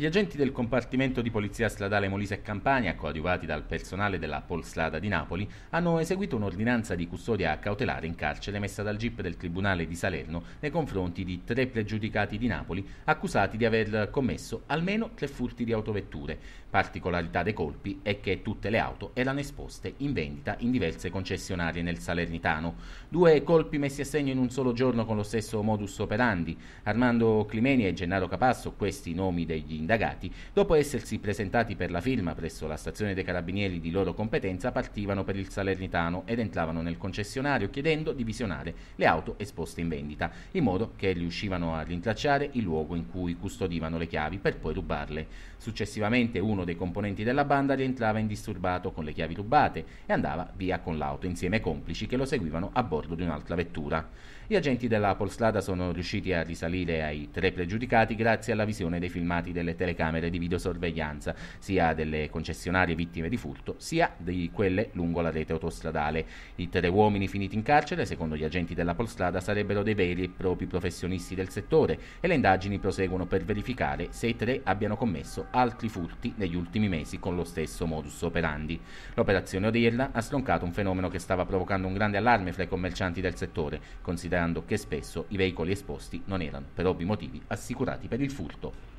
Gli agenti del compartimento di polizia stradale Molise e Campania, coadiuvati dal personale della Polstrada di Napoli, hanno eseguito un'ordinanza di custodia cautelare in carcere messa dal GIP del Tribunale di Salerno nei confronti di tre pregiudicati di Napoli accusati di aver commesso almeno tre furti di autovetture. Particolarità dei colpi è che tutte le auto erano esposte in vendita in diverse concessionarie nel Salernitano. Due colpi messi a segno in un solo giorno con lo stesso modus operandi. Armando Climeni e Gennaro Capasso, questi nomi degli indagati, dopo essersi presentati per la firma presso la stazione dei carabinieri di loro competenza, partivano per il Salernitano ed entravano nel concessionario chiedendo di visionare le auto esposte in vendita, in modo che riuscivano a rintracciare il luogo in cui custodivano le chiavi per poi rubarle. Successivamente uno dei componenti della banda rientrava indisturbato con le chiavi rubate e andava via con l'auto insieme ai complici che lo seguivano a bordo di un'altra vettura. Gli agenti della Polstrada sono riusciti a risalire ai tre pregiudicati grazie alla visione dei filmati delle telecamere di videosorveglianza, sia delle concessionarie vittime di furto, sia di quelle lungo la rete autostradale. I tre uomini finiti in carcere, secondo gli agenti della Polstrada, sarebbero dei veri e propri professionisti del settore e le indagini proseguono per verificare se i tre abbiano commesso altri furti negli ultimi mesi con lo stesso modus operandi. L'operazione odierna ha stroncato un fenomeno che stava provocando un grande allarme fra i commercianti del settore, considerando che spesso i veicoli esposti non erano, per ovvi motivi, assicurati per il furto.